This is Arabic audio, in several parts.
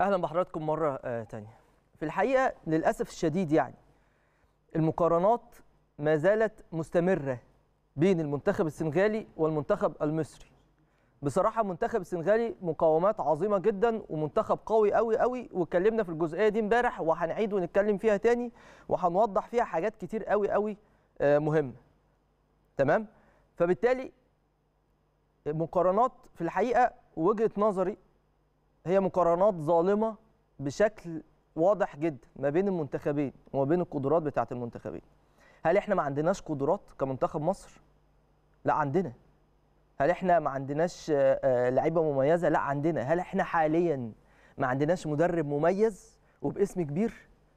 اهلا بحضراتكم مره آه، تانية في الحقيقه للاسف الشديد يعني المقارنات ما زالت مستمره بين المنتخب السنغالي والمنتخب المصري بصراحه منتخب السنغالي مقاومات عظيمه جدا ومنتخب قوي قوي قوي واتكلمنا في الجزئيه دي امبارح وهنعيد ونتكلم فيها تاني وهنوضح فيها حاجات كتير قوي قوي آه، مهمه تمام فبالتالي مقارنات في الحقيقه وجهه نظري هي مقارنات ظالمه بشكل واضح جدا ما بين المنتخبين وما بين القدرات بتاعه المنتخبين هل احنا ما عندناش قدرات كمنتخب مصر لا عندنا هل احنا ما عندناش آه، آه، لعيبه مميزه لا عندنا هل احنا حاليا ما عندناش مدرب مميز وباسم كبير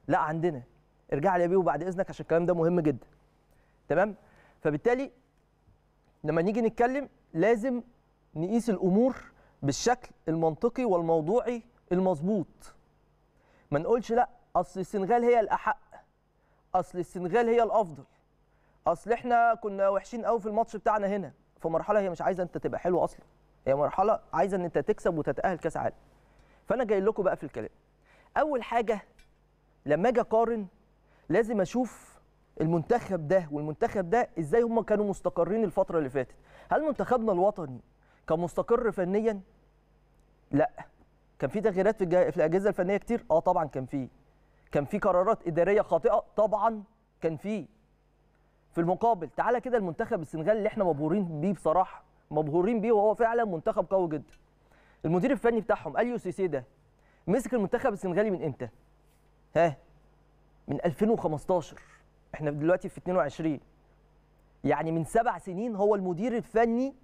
لا عندنا ارجع لي يا بيه وبعد اذنك عشان الكلام ده مهم جدا تمام فبالتالي لما نيجي نتكلم لازم نقيس الامور بالشكل المنطقي والموضوعي المظبوط ما نقولش لا اصل السنغال هي الاحق اصل السنغال هي الافضل اصل احنا كنا وحشين قوي في الماتش بتاعنا هنا في مرحله هي مش عايزه انت تبقى حلو اصلا هي مرحله عايزه ان انت تكسب وتتاهل كاس عالم فانا جاي لكم بقى في الكلام اول حاجه لما اجي اقارن لازم اشوف المنتخب ده والمنتخب ده ازاي هم كانوا مستقرين الفتره اللي فاتت هل منتخبنا الوطني كان مستقر فنيا لا كان في تغييرات في, الج... في الاجهزه الفنيه كتير اه طبعا كان في كان في قرارات اداريه خاطئه طبعا كان في في المقابل تعالى كده المنتخب السنغالي اللي احنا مبهورين بيه بصراحه مبهورين بيه وهو فعلا منتخب قوي جدا المدير الفني بتاعهم اليو سيسي ده مسك المنتخب السنغالي من امتى ها من 2015 احنا دلوقتي في 22 يعني من سبع سنين هو المدير الفني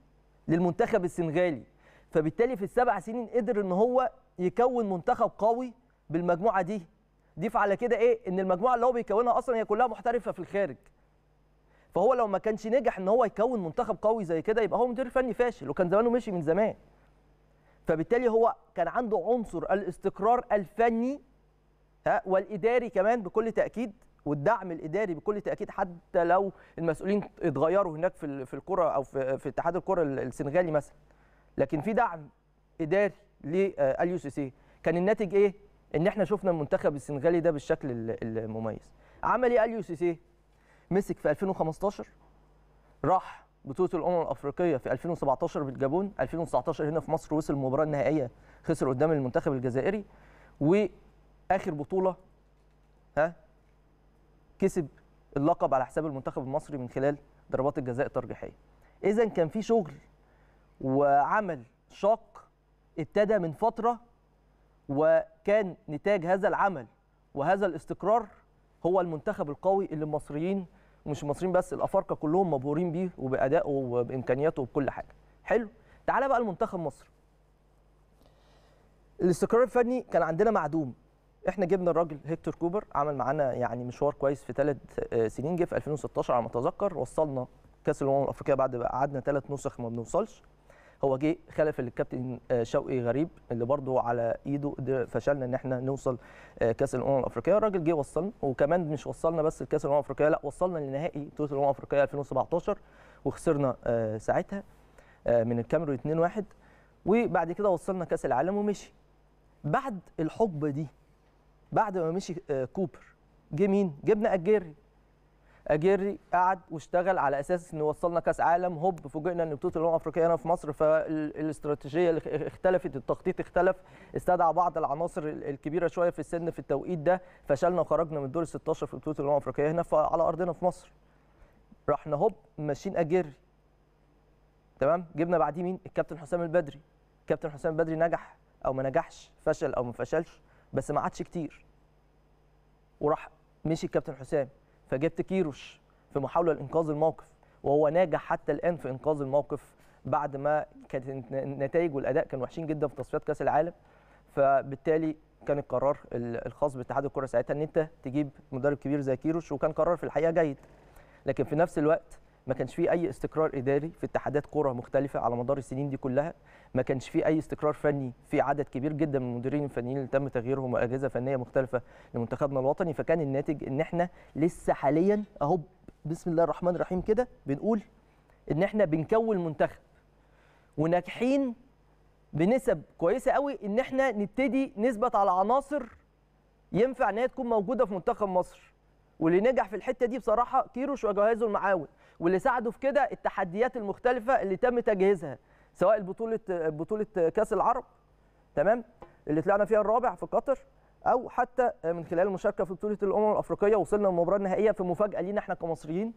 للمنتخب السنغالي فبالتالي في السبع سنين قدر ان هو يكون منتخب قوي بالمجموعه دي ضيف على كده ايه ان المجموعه اللي هو بيكونها اصلا هي كلها محترفه في الخارج فهو لو ما كانش نجح ان هو يكون منتخب قوي زي كده يبقى هو مدير فني فاشل وكان زمانه مشي من زمان فبالتالي هو كان عنده عنصر الاستقرار الفني ها والاداري كمان بكل تاكيد والدعم الاداري بكل تاكيد حتى لو المسؤولين اتغيروا هناك في في الكره او في, في اتحاد الكره السنغالي مثلا لكن في دعم اداري لليو سي سي كان الناتج ايه ان احنا شفنا المنتخب السنغالي ده بالشكل المميز عمل ايه اليو سي سي مسك في 2015 راح بطوله الامم الافريقيه في 2017 بالجابون 2019 هنا في مصر وصل المباراه النهائيه خسر قدام المنتخب الجزائري واخر بطوله ها كسب اللقب على حساب المنتخب المصري من خلال ضربات الجزاء الترجيحيه اذا كان في شغل وعمل شاق ابتدى من فتره وكان نتاج هذا العمل وهذا الاستقرار هو المنتخب القوي اللي المصريين ومش المصريين بس الافارقه كلهم مبهورين بيه وبادائه وبامكانياته وبكل حاجه حلو تعالى بقى المنتخب مصر الاستقرار الفني كان عندنا معدوم احنا جبنا الراجل هيكتور كوبر عمل معانا يعني مشوار كويس في ثلاث آه، سنين جه في 2016 على ما اتذكر وصلنا كاس الامم الافريقيه بعد بقى قعدنا ثلاث نسخ ما بنوصلش هو جه خلف الكابتن آه، شوقي غريب اللي برضه على ايده فشلنا ان احنا نوصل آه، كاس الامم الافريقيه الراجل جه وصلنا وكمان مش وصلنا بس لكاس الامم الافريقيه لا وصلنا لنهائي بطوله الامم الافريقيه 2017 وخسرنا ساعتها من الكاميرون 2-1 وبعد كده وصلنا كاس العالم ومشي بعد الحقبه دي بعد ما مشي آه، كوبر جه مين؟ جبنا اجيري اجيري قعد واشتغل على اساس ان وصلنا كاس عالم هوب فوجئنا ان بطوله الامم الافريقيه هنا في مصر فالاستراتيجيه اختلفت التخطيط اختلف استدعى بعض العناصر الكبيره شويه في السن في التوقيت ده فشلنا وخرجنا من ال 16 في بطوله الامم الافريقيه هنا على ارضنا في مصر رحنا هوب ماشيين اجيري تمام جبنا بعديه مين الكابتن حسام البدري الكابتن حسام البدري نجح او ما نجحش فشل او ما فشلش بس ما عادش كتير وراح مشي الكابتن حسام فجبت كيروش في محاوله لانقاذ الموقف وهو ناجح حتى الان في انقاذ الموقف بعد ما كانت النتائج والاداء كانوا وحشين جدا في تصفيات كاس العالم فبالتالي كان القرار الخاص باتحاد الكره ساعتها ان انت تجيب مدرب كبير زي كيروش وكان قرار في الحقيقه جيد لكن في نفس الوقت ما كانش فيه اي استقرار اداري في اتحادات كره مختلفه على مدار السنين دي كلها ما كانش فيه اي استقرار فني في عدد كبير جدا من المديرين الفنيين اللي تم تغييرهم واجهزه فنيه مختلفه لمنتخبنا الوطني فكان الناتج ان احنا لسه حاليا اهو بسم الله الرحمن الرحيم كده بنقول ان احنا بنكون منتخب وناجحين بنسب كويسه قوي ان احنا نبتدي نثبت على عناصر ينفع ان هي تكون موجوده في منتخب مصر واللي نجح في الحته دي بصراحه كيروش وجهازه المعاون واللي ساعده في كده التحديات المختلفه اللي تم تجهيزها سواء البطوله بطوله كاس العرب تمام اللي طلعنا فيها الرابع في قطر او حتى من خلال المشاركه في بطوله الامم الافريقيه وصلنا للمباراه النهائيه في مفاجاه لينا احنا كمصريين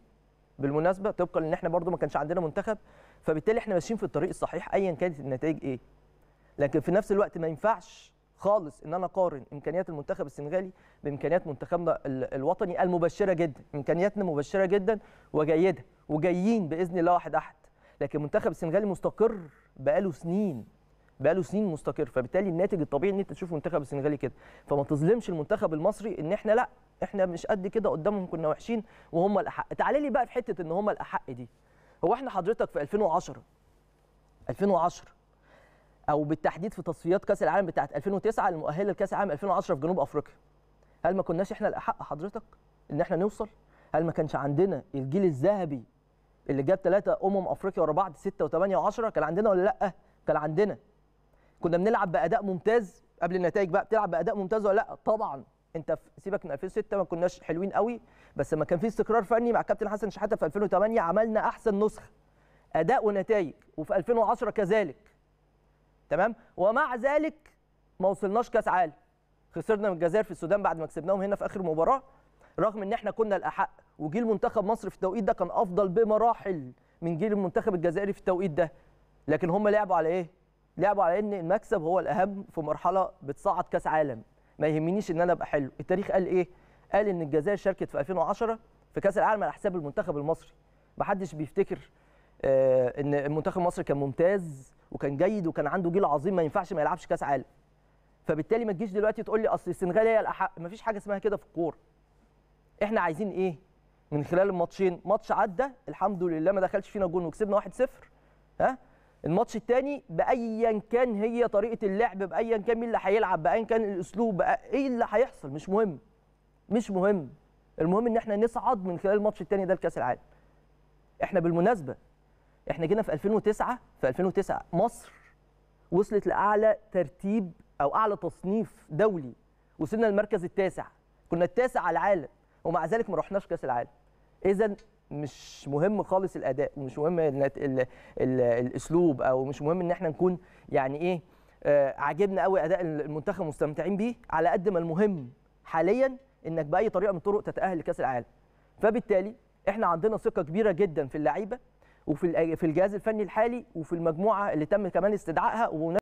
بالمناسبه طبقا لان احنا برده ما كانش عندنا منتخب فبالتالي احنا ماشيين في الطريق الصحيح ايا كانت النتائج ايه لكن في نفس الوقت ما ينفعش خالص ان انا اقارن امكانيات المنتخب السنغالي بامكانيات منتخبنا الوطني المبشره جدا امكانياتنا مبشره جدا وجيده وجايين باذن الله واحد احد لكن المنتخب السنغالي مستقر بقاله سنين بقاله سنين مستقر فبالتالي الناتج الطبيعي ان انت تشوف المنتخب السنغالي كده فما تظلمش المنتخب المصري ان احنا لا احنا مش قد كده قدامهم كنا وحشين وهم الاحق تعالى لي بقى في حته ان هم الاحق دي هو احنا حضرتك في 2010 2010 او بالتحديد في تصفيات كاس العالم بتاعه 2009 المؤهله لكاس العالم 2010 في جنوب افريقيا هل ما كناش احنا الاحق حضرتك ان احنا نوصل هل ما كانش عندنا الجيل الذهبي اللي جاب ثلاثه امم افريقيا ورا بعض 6 و8 و10 كان عندنا ولا لا كان عندنا كنا بنلعب باداء ممتاز قبل النتائج بقى بتلعب باداء ممتاز ولا لا طبعا انت سيبك من 2006 ما كناش حلوين قوي بس لما كان في استقرار فني مع كابتن حسن شحاته في 2008 عملنا احسن نسخه اداء ونتائج وفي 2010 كذلك تمام ومع ذلك ما وصلناش كاس عالم خسرنا من الجزائر في السودان بعد ما كسبناهم هنا في اخر مباراه رغم ان احنا كنا الاحق وجيل منتخب مصر في التوقيت ده كان افضل بمراحل من جيل المنتخب الجزائري في التوقيت ده لكن هم لعبوا على ايه لعبوا على ان المكسب هو الاهم في مرحله بتصعد كاس عالم ما يهمنيش ان انا ابقى حلو التاريخ قال ايه قال ان الجزائر شاركت في 2010 في كاس العالم على حساب المنتخب المصري محدش بيفتكر آه، ان المنتخب المصري كان ممتاز وكان جيد وكان عنده جيل عظيم ما ينفعش ما يلعبش كاس عالم فبالتالي ما تجيش دلوقتي تقول لي اصل السنغال هي الاحق ما فيش حاجه اسمها كده في الكوره احنا عايزين ايه من خلال الماتشين ماتش عدى الحمد لله ما دخلش فينا جون وكسبنا 1-0 ها الماتش الثاني بايا كان هي طريقه اللعب بايا كان مين اللي هيلعب بايا كان الاسلوب ايه اللي هيحصل مش مهم مش مهم المهم ان احنا نصعد من خلال الماتش الثاني ده لكاس العالم احنا بالمناسبه احنا جينا في 2009 في 2009 مصر وصلت لاعلى ترتيب او اعلى تصنيف دولي وصلنا للمركز التاسع كنا التاسع على العالم ومع ذلك ما رحناش كاس العالم اذا مش مهم خالص الاداء ومش مهم الـ الـ الـ الاسلوب او مش مهم ان احنا نكون يعني ايه آه عاجبنا قوي اداء المنتخب مستمتعين بيه على قد ما المهم حاليا انك باي طريقه من الطرق تتاهل لكاس العالم فبالتالي احنا عندنا ثقه كبيره جدا في اللعيبه وفي في الجهاز الفني الحالي وفي المجموعه اللي تم كمان استدعائها